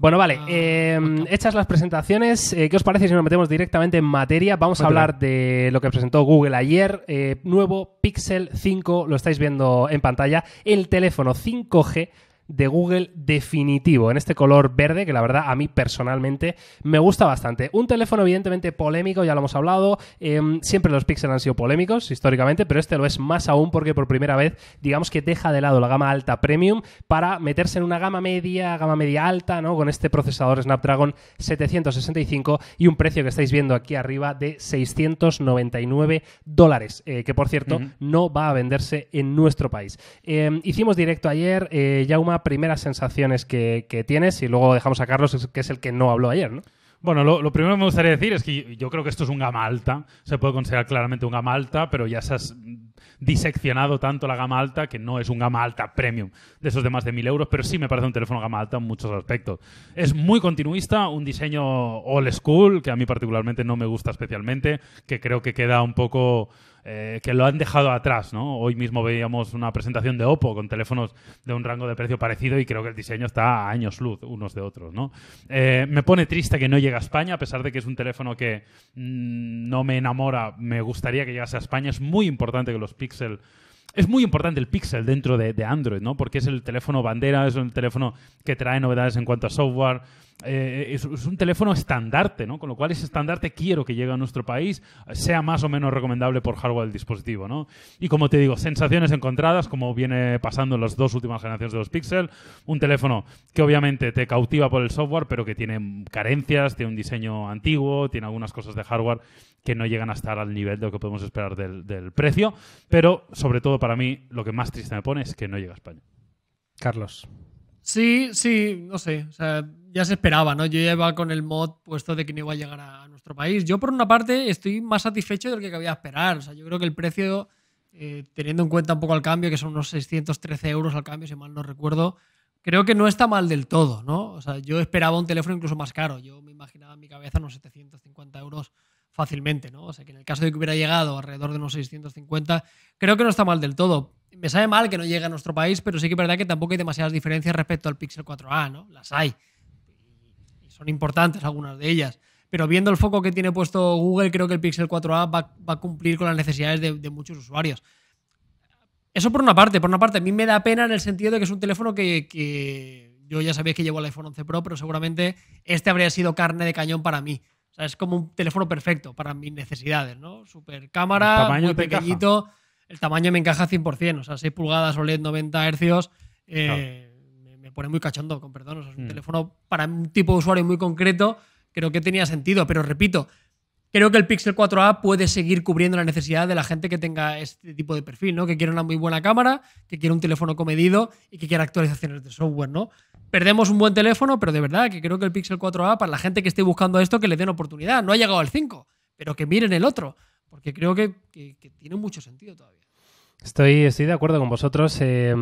Bueno, vale. Ah, eh, hechas las presentaciones, eh, ¿qué os parece si nos metemos directamente en materia? Vamos a hablar de lo que presentó Google ayer. Eh, nuevo Pixel 5, lo estáis viendo en pantalla. El teléfono 5G de Google definitivo, en este color verde que la verdad a mí personalmente me gusta bastante. Un teléfono evidentemente polémico, ya lo hemos hablado, em, siempre los Pixel han sido polémicos históricamente, pero este lo es más aún porque por primera vez digamos que deja de lado la gama alta premium para meterse en una gama media, gama media alta, ¿no? Con este procesador Snapdragon 765 y un precio que estáis viendo aquí arriba de 699 dólares, eh, que por cierto no va a venderse en nuestro país. Em, hicimos directo ayer, eh, Yauma primeras sensaciones que, tienes y luego dejamos a Carlos, que es el que no habló ayer, ¿no? Bueno, lo, primero que me gustaría decir es que yo creo que esto es un gama alta. Se puede considerar claramente un gama alta, pero ya se ha diseccionado tanto la gama alta que no es un gama alta premium de esos de más de mil euros, pero sí me parece un teléfono gama alta en muchos aspectos. Es muy continuista, un diseño old school que a mí particularmente no me gusta especialmente, que creo que queda un poco eh, que lo han dejado atrás, ¿no? Hoy mismo veíamos una presentación de Oppo con teléfonos de un rango de precio parecido y creo que el diseño está a años luz unos de otros, ¿no? Eh, me pone triste que no llegue a España, a pesar de que es un teléfono que mm, no me enamora, me gustaría que llegase a España. Es muy importante que los Pixel es muy importante el Pixel dentro de, de, Android, ¿no? Porque es el teléfono bandera, es el teléfono que trae novedades en cuanto a software. Eh, es, un teléfono estandarte, ¿no? Con lo cual ese estandarte quiero que llegue a nuestro país, sea más o menos recomendable por hardware del dispositivo, ¿no? Y como te digo, sensaciones encontradas, como viene pasando en las dos últimas generaciones de los Pixel, un teléfono que obviamente te cautiva por el software, pero que tiene carencias, tiene un diseño antiguo, tiene algunas cosas de hardware que no llegan a estar al nivel de lo que podemos esperar del precio, pero sobre todo para mí lo que más triste me pone es que no llega a España. Carlos. Sí, sí, no sé. O sea, ya se esperaba, ¿no? Yo ya iba con el mod puesto de que no iba a llegar a nuestro país. Yo, por una parte, estoy más satisfecho de lo que cabía esperar. O sea, yo creo que el precio, eh, teniendo en cuenta un poco el cambio, que son unos 613 euros al cambio, si mal no recuerdo, creo que no está mal del todo, ¿no? O sea, yo esperaba un teléfono incluso más caro. Yo me imaginaba en mi cabeza unos 750 euros fácilmente, ¿no? O sea, que en el caso de que hubiera llegado alrededor de unos 650, creo que no está mal del todo me sabe mal que no llegue a nuestro país, pero sí que es verdad que tampoco hay demasiadas diferencias respecto al Pixel 4a, ¿no? Las hay. son importantes algunas de ellas. Pero viendo el foco que tiene puesto Google, creo que el Pixel 4a va, a cumplir con las necesidades de, muchos usuarios. Eso por una parte. Por una parte, a mí me da pena en el sentido de que es un teléfono que, yo ya sabía que llevo el iPhone 11 Pro, pero seguramente este habría sido carne de cañón para mí. O sea, es como un teléfono perfecto para mis necesidades, ¿no? Super cámara, muy pequeñito el tamaño me encaja 100%, o sea, 6 pulgadas OLED 90 hercios eh, me, pone muy cachondo, con perdón, es un mm. teléfono para un tipo de usuario muy concreto, creo que tenía sentido, pero repito, creo que el Pixel 4a puede seguir cubriendo la necesidad de la gente que tenga este tipo de perfil, ¿no? Que quiere una muy buena cámara, que quiere un teléfono comedido y que quiera actualizaciones de software, ¿no? Perdemos un buen teléfono, pero de verdad que creo que el Pixel 4a para la gente que esté buscando esto que le den oportunidad, no ha llegado al 5, pero que miren el otro porque creo que, tiene mucho sentido todavía. Estoy, de acuerdo con vosotros. Eh,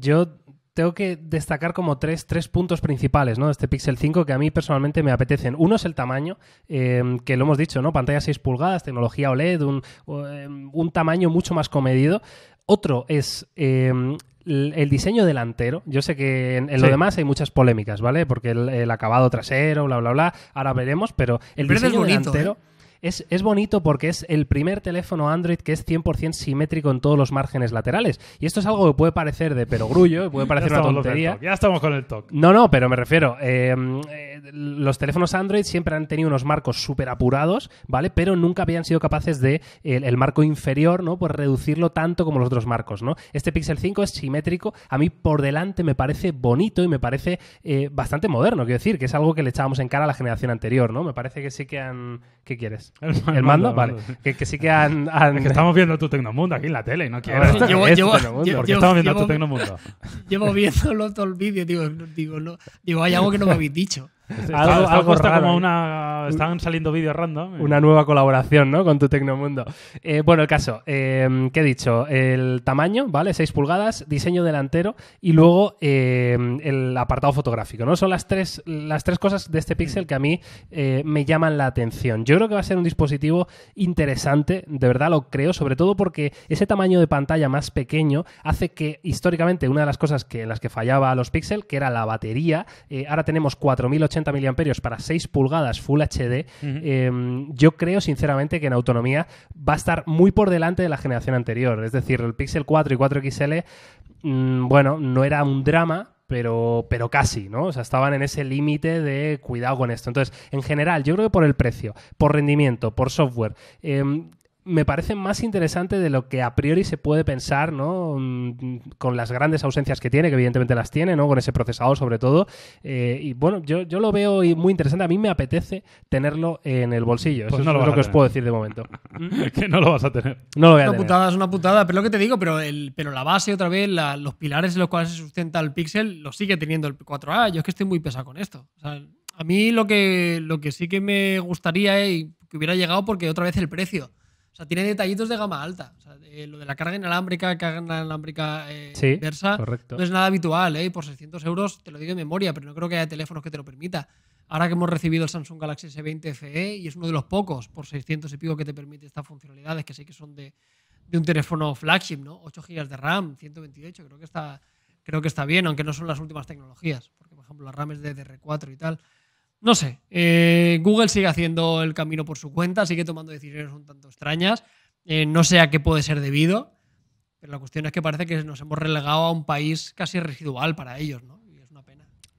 yo tengo que destacar como tres, tres puntos principales ¿no? de este Pixel 5 que a mí personalmente me apetecen. Uno es el tamaño, eh, que lo hemos dicho, ¿no? pantalla 6 pulgadas, tecnología OLED, eh, un, tamaño mucho más comedido. Otro es el diseño delantero. Yo sé que en, lo demás hay muchas polémicas, ¿vale? Porque el, acabado trasero, bla, bla, bla. Ahora veremos, pero el, diseño delantero es, bonito porque es el primer teléfono Android que es 100% simétrico en todos los márgenes laterales. Y esto es algo que puede parecer de perogrullo, puede parecer una tontería. Ya estamos con el toque No, no, pero me refiero, em, eh, los teléfonos Android siempre han tenido unos marcos súper apurados, ¿vale? Pero nunca habían sido capaces de el, marco inferior, ¿no? Pues reducirlo tanto como los otros marcos, ¿no? Este Pixel 5 es simétrico, a mí por delante me parece bonito y me parece eh, bastante moderno, quiero decir, que es algo que le echábamos en cara a la generación anterior, ¿no? Me parece que sí que han... ¿Qué quieres? El mando. vale. Que, que, sí que han. que estamos viendo tu Tecnomundo aquí en la tele y no quiero. No, llevo, este llevo, llevo, estamos viendo tu Tecnomundo? Llevo viéndolo todo el vídeo, digo, digo, no, digo, hay algo que no me habéis dicho algo, está como una. Están saliendo vídeos random. Una nueva colaboración, ¿no? Con tu Tecnomundo. Eh, bueno, el caso. Eh, ¿Qué he dicho? El tamaño, ¿vale? 6 pulgadas, diseño delantero y luego eh, el apartado fotográfico, ¿no? Son las tres, las tres cosas de este Pixel que a mí me llaman la atención. Yo creo que va a ser un dispositivo interesante, de verdad lo creo, sobre todo porque ese tamaño de pantalla más pequeño hace que históricamente una de las cosas que, en las que fallaba a los Pixel, que era la batería, ahora tenemos 4080 miliamperios para 6 pulgadas Full HD, em, yo creo sinceramente que en autonomía va a estar muy por delante de la generación anterior. Es decir, el Pixel 4 y 4 XL, mm, bueno, no era un drama, pero, pero casi, ¿no? O sea, estaban en ese límite de cuidado con esto. Entonces, en general, yo creo que por el precio, por rendimiento, por software, eh, me parece más interesante de lo que a priori se puede pensar, ¿no? Mm, con las grandes ausencias que tiene, que evidentemente las tiene, ¿no? Con ese procesador sobre todo. Eh, y bueno, yo, lo veo muy interesante. A mí me apetece tenerlo en el bolsillo. Pues Eso es lo, que os puedo decir de momento. que no lo vas a tener. No lo una putada, es una putada. Pero lo que te digo, pero, pero la base, otra vez, los pilares en los cuales se sustenta el Pixel, lo sigue teniendo el 4A. Yo es que estoy muy pesado con esto. a mí lo que, lo que sí que me gustaría es que hubiera llegado porque otra vez el precio. O sea, tiene detallitos de gama alta. lo de la carga inalámbrica, carga inalámbrica eh, inversa, no es nada habitual, ¿eh? por 600 euros te lo digo en memoria, pero no creo que haya teléfonos que te lo permita. Ahora que hemos recibido el Samsung Galaxy S20 FE y es uno de los pocos por 600 y pico que te permite estas funcionalidades que sé que son de, un teléfono flagship, ¿no? 8 GB de RAM, 128, creo que está creo que está bien, aunque no son las últimas tecnologías, porque por ejemplo la RAM es de DR4 y tal. No sé, eh, Google sigue haciendo el camino por su cuenta, sigue tomando decisiones un tanto extrañas. Eh, no sé a qué puede ser debido, pero la cuestión es que parece que nos hemos relegado a un país casi residual para ellos, ¿no?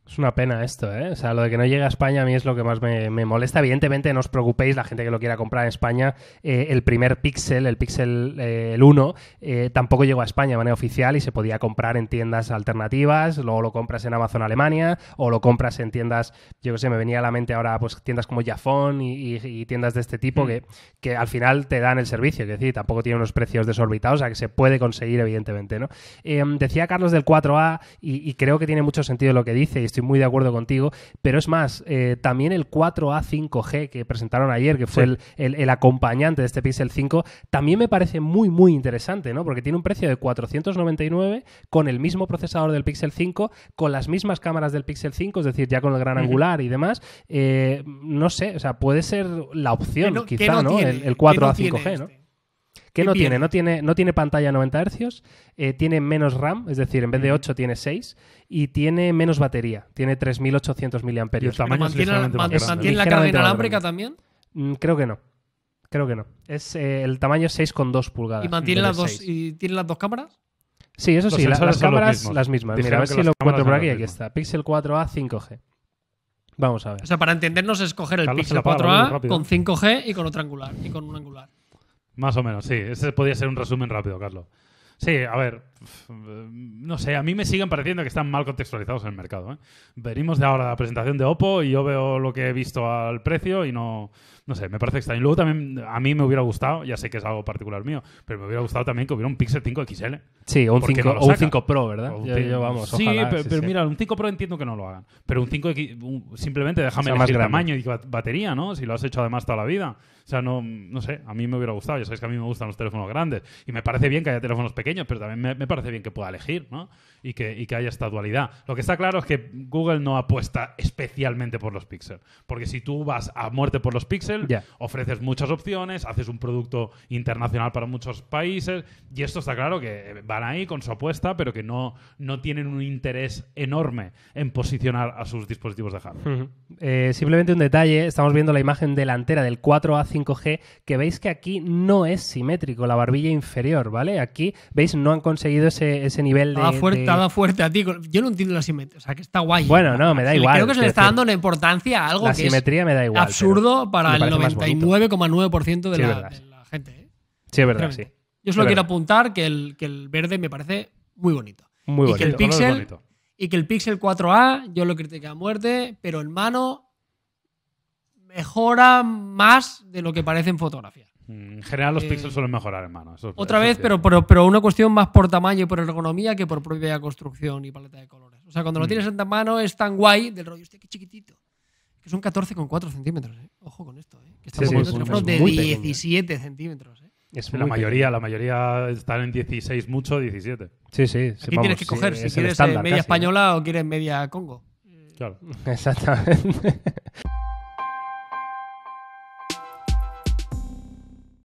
Es una pena esto, ¿eh? O sea, lo de que no llegue a España a mí es lo que más me, molesta. Evidentemente, no os preocupéis, la gente que lo quiera comprar en España, eh, el primer Pixel, el Pixel eh, el 1, eh, tampoco llegó a España de manera oficial y se podía comprar en tiendas alternativas, luego lo compras en Amazon Alemania o lo compras en tiendas, yo qué sé, me venía a la mente ahora pues tiendas como Jafón y, tiendas de este tipo mm. que, que al final te dan el servicio, es decir, tampoco tiene unos precios desorbitados, o sea, que se puede conseguir, evidentemente, ¿no? Em, decía Carlos del 4A y, creo que tiene mucho sentido lo que dice y estoy muy de acuerdo contigo, pero es más, eh, también el 4A 5G que presentaron ayer, que fue el, acompañante de este Pixel 5, también me parece muy, muy interesante, ¿no? Porque tiene un precio de 499 con el mismo procesador del Pixel 5, con las mismas cámaras del Pixel 5, es decir, ya con el gran angular y demás. Eh, no sé, o sea, puede ser la opción, quizá, ¿no? El, 4A 5G, ¿no? ¿Qué no tiene? No tiene, no tiene pantalla 90 Hz, eh, tiene menos RAM, es decir, en vez de 8 tiene 6, y tiene menos batería, tiene 3800 mAh. ¿Y mantiene, la carga inalámbrica también? Mm, creo que no. Creo que no. Es, eh, el tamaño es 6,2 pulgadas. ¿Y mantiene las dos, ¿Y tiene las dos cámaras? Sí, eso sí, las cámaras las mismas. Mira, a ver si lo encuentro por aquí. Aquí está. Pixel 4A 5G. Vamos a ver. O sea, para entendernos, escoger el Pixel 4A con 5G y con otro angular, y con un angular. Más o menos, sí. Ese podría ser un resumen rápido, Carlos. Sí, a ver, no sé, a mí me siguen pareciendo que están mal contextualizados en el mercado. ¿eh? Venimos de ahora la presentación de Oppo y yo veo lo que he visto al precio y no, no sé, me parece extraño. Luego también a mí me hubiera gustado, ya sé que es algo particular mío, pero me hubiera gustado también que hubiera un Pixel 5 XL. Sí, o un, 5, un Pro, ¿verdad? sí, pero, mira, un 5 Pro entiendo que no lo hagan, pero un 5 simplemente déjame o sea, tamaño y batería, ¿no? Si lo has hecho además toda la vida. O sea, no, no sé, a mí me hubiera gustado. Ya sabéis que a mí me gustan los teléfonos grandes y me parece bien que haya teléfonos pequeños, pero también me parece bien que pueda elegir, ¿no? Y que, que haya esta dualidad. Lo que está claro es que Google no apuesta especialmente por los Pixel. Porque si tú vas a muerte por los Pixel, ofreces muchas opciones, haces un producto internacional para muchos países, y esto está claro que van ahí con su apuesta, pero que no, no tienen un interés enorme en posicionar a sus dispositivos de hardware. Eh, simplemente un detalle, estamos viendo la imagen delantera del 4A 5G, que veis que aquí no es simétrico la barbilla inferior, ¿vale? Aquí veis no han conseguido ese, nivel de. fuerte, fuerte a ti. Yo no entiendo la simetría. O sea, que está guay. Bueno, no, me da igual. Creo que se le está dando una importancia a algo que. simetría me da igual. Absurdo para el 99,9% de, la gente. ¿eh? Sí, es verdad, sí. Yo solo quiero apuntar que el, el verde me parece muy bonito. Muy bonito. Y que el Pixel, Y que el Pixel 4A, yo lo critico a muerte, pero en mano mejora más de lo que parece en fotografía. Mm, en general los eh, píxeles suelen mejorar, hermano. Eso, otra vez, pero, pero, una cuestión más por tamaño y por ergonomía que por propia construcción y paleta de colores. O sea, cuando lo mm. tienes en la mano es tan guay del rollo, este que chiquitito. Que son 14,4 centímetros, ¿eh? Ojo con esto, ¿eh? es de 17 centímetros, ¿eh? Es la mayoría, la mayoría están en 16 mucho, 17. Sí, sí. Aquí tienes que coger si quieres media española o quieres media Congo. Claro. Exactamente.